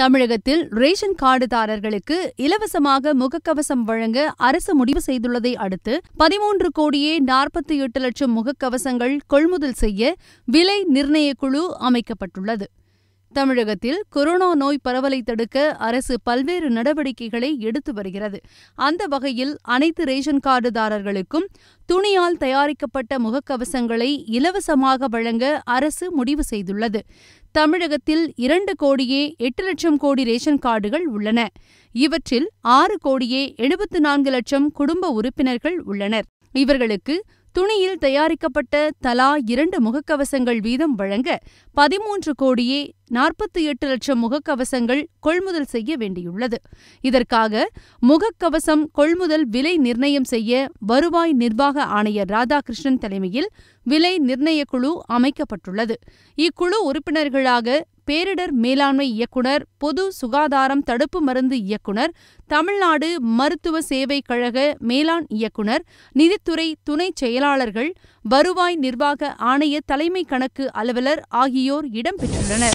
தமிழகத்தில் ரேஷன் கார்டுதாரர்களுக்கு இலவசமாக முகக்கவசம் வழங்க அரசு முடிவு செய்துள்ளதை அடுத்து பதிமூன்று கோடியே நாற்பத்தி எட்டு லட்சம் முகக்கவசங்கள் கொள்முதல் செய்ய விலை நிர்ணயக் குழு அமைக்கப்பட்டுள்ளது தமிழகத்தில் கொரோனா நோய் பரவலை தடுக்க அரசு பல்வேறு நடவடிக்கைகளை எடுத்து வருகிறது அந்த வகையில் அனைத்து ரேஷன் கார்டுதாரர்களுக்கும் துணியால் தயாரிக்கப்பட்ட முகக்கவசங்களை இலவசமாக வழங்க அரசு முடிவு செய்துள்ளது தமிழகத்தில் இரண்டு கோடியே எட்டு லட்சம் கோடி ரேஷன் கார்டுகள் உள்ளன இவற்றில் ஆறு கோடியே எழுபத்து நான்கு லட்சம் குடும்ப உறுப்பினர்கள் உள்ளனர் இவர்களுக்கு துணியில் தயாரிக்கப்பட்ட தலா இரண்டு முகக்கவசங்கள் வீதம் வழங்க பதிமூன்று கோடியே நாற்பத்தி எட்டு லட்சம் முகக்கவசங்கள் கொள்முதல் செய்ய வேண்டியுள்ளது இதற்காக முகக்கவசம் கொள்முதல் விலை நிர்ணயம் செய்ய வருவாய் நிர்வாக ஆணையர் ராதாகிருஷ்ணன் தலைமையில் விலை நிர்ணய குழு அமைக்கப்பட்டுள்ளது இக்குழு உறுப்பினர்களாக பேரிடர் மேலாண்மை இயக்குனர் பொது சுகாதாரம் தடுப்பு மருந்து இயக்குனர் தமிழ்நாடு மருத்துவ சேவை கழக மேலாண் இயக்குனர் நிதித்துறை துணை செயலாளர்கள் வருவாய் நிர்வாக ஆணைய தலைமை கணக்கு அலுவலர் ஆகியோர் இடம்பெற்றுள்ளனர்